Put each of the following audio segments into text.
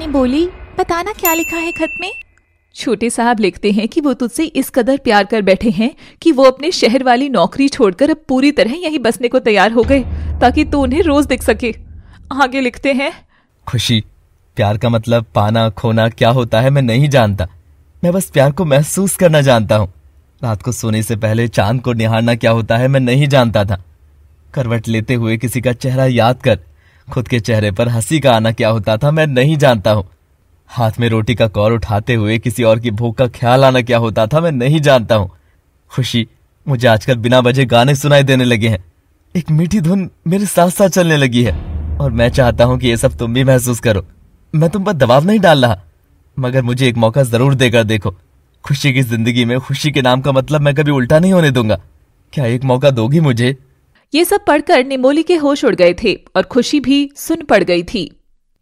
पत्नी बोली बताना क्या लिखा है खत में छोटे साहब लिखते हैं कि वो तुझसे इस कदर प्यार कर बैठे हैं कि वो अपने शहर वाली नौकरी छोड़कर अब पूरी तरह यहीं बसने को तैयार हो गए ताकि तू उन्हें रोज दिख सके आगे लिखते हैं खुशी प्यार का मतलब पाना खोना क्या होता है मैं नहीं जानता मैं बस प्यार को महसूस करना जानता हूँ रात को सोने से पहले चांद को निहारना क्या होता है मैं नहीं जानता था करवट लेते हुए किसी का चेहरा याद कर खुद के चेहरे पर हंसी का आना क्या होता था मैं नहीं जानता हूँ हाथ में रोटी का कौर उठाते हुए किसी और की भूख का ख्याल आना क्या होता था मैं नहीं जानता हूँ खुशी मुझे आजकल बिना बजे गाने सुनाई देने लगे हैं एक मीठी धुन मेरे साथ साथ चलने लगी है और मैं चाहता हूँ कि ये सब तुम भी महसूस करो मैं तुम पर दबाव नहीं डाल रहा मगर मुझे एक मौका जरूर देकर देखो खुशी की जिंदगी में खुशी के नाम का मतलब मैं कभी उल्टा नहीं होने दूंगा क्या एक मौका दोगी मुझे ये सब पढ़कर निमोली के होश उड़ गए थे और खुशी भी सुन पड़ गई थी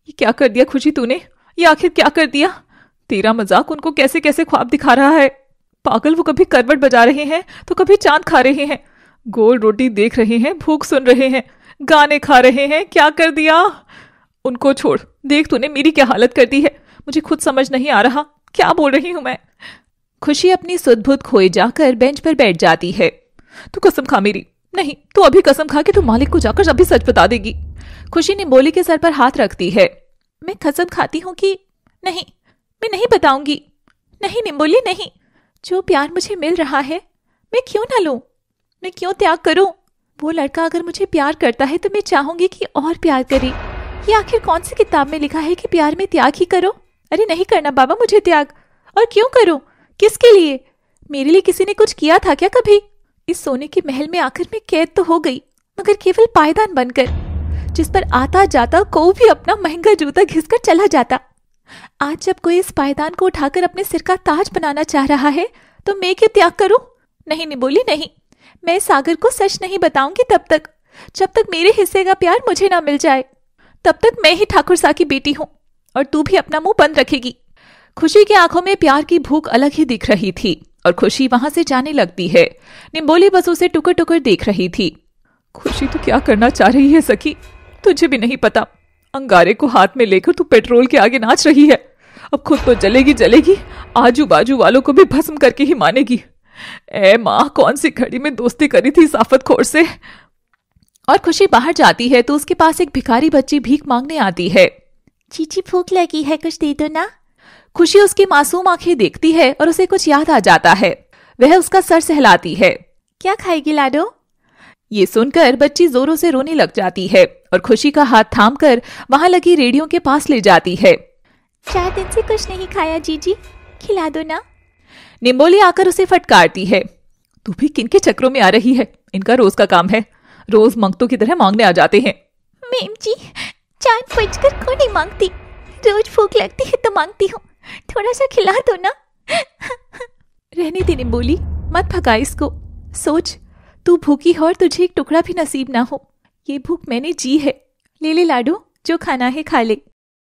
ये क्या कर दिया खुशी तूने ये आखिर क्या कर दिया तेरा मजाक उनको कैसे कैसे ख्वाब दिखा रहा है पागल वो कभी करवट बजा रहे हैं तो कभी चांद खा रहे हैं गोल रोटी देख रहे हैं भूख सुन रहे हैं गाने खा रहे हैं क्या कर दिया उनको छोड़ देख तूने मेरी क्या हालत कर दी है मुझे खुद समझ नहीं आ रहा क्या बोल रही हूं मैं खुशी अपनी सुदबुद खोए जाकर बेंच पर बैठ जाती है तू कसम खा मेरी नहीं तू अभी कसम खा के तू मालिक को जाकर अभी सच बता देगी खुशी ने बोली के सर पर हाथ रखती है मैं कसम खाती हूँ कि नहीं मैं नहीं बताऊंगी नहीं निम्बोली नहीं जो प्यार मुझे मिल रहा है मैं क्यों ना लू मैं क्यों त्याग करूं वो लड़का अगर मुझे प्यार करता है तो मैं चाहूंगी कि और प्यार करे ये आखिर कौन सी किताब में लिखा है कि प्यार में त्याग ही करो अरे नहीं करना बाबा मुझे त्याग और क्यों करो किसके लिए मेरे लिए किसी ने कुछ किया था क्या कभी इस सोने के महल में आखिर में कैद तो हो गई मगर केवल पायदान बनकर जिस पर आता जाता को भी अपना महंगा जूता घिसकर चला जाता आज जब कोई इस पायदान को उठाकर अपने सिर का ताज बनाना चाह रहा है तो मैं क्या त्याग करूं नहीं निबोली नहीं मैं सागर को सच नहीं बताऊंगी तब तक जब तक मेरे हिस्से का प्यार मुझे ना मिल जाए तब तक मैं ही ठाकुर सा की बेटी हूं और तू भी अपना मुंह बंद रखेगी खुशी की आंखों में प्यार की भूख अलग ही दिख रही थी और खुशी वहां से जाने लगती है निम्बोली बस उसे टुकड़ टुकड़ देख रही थी खुशी तो क्या करना चाह रही है सखी तुझे भी नहीं पता अंगारे को हाथ में लेकर तू पेट्रोल के आगे नाच रही है अब खुद तो जलेगी जलेगी आजू बाजू वालों को भी भस्म करके ही मानेगी ए माँ कौन सी घड़ी में दोस्ती करी थी साफत खोर से और खुशी बाहर जाती है तो उसके पास एक भिखारी बच्ची भीख मांगने आती है चीची भूख लगी है कुछ दे दो ना खुशी उसकी मासूम आंखें देखती है और उसे कुछ याद आ जाता है वह उसका सर सहलाती है क्या खाएगी लाडो ये सुनकर बच्ची जोरों से रोने लग जाती है और खुशी का हाथ थाम कर वहां लगी रेडियो के पास ले जाती है चार दिन से कुछ नहीं खाया जीजी खिला दो ना निम्बोली आकर उसे फटकारती है तू भी किन के चक्रों में आ रही है इनका रोज का काम है रोज मंगतों की तरह मांगने आ जाते हैं मेम जी चांद बजकर नहीं मांगती रोज भूख लगती है तो मांगती हूँ थोड़ा सा खिला दो ना रहने देने बोली मत भगा इसको सोच तू भूखी हो और तुझे एक टुकड़ा भी नसीब ना हो ये भूख मैंने जी है ले ले लाडू जो खाना है खा ले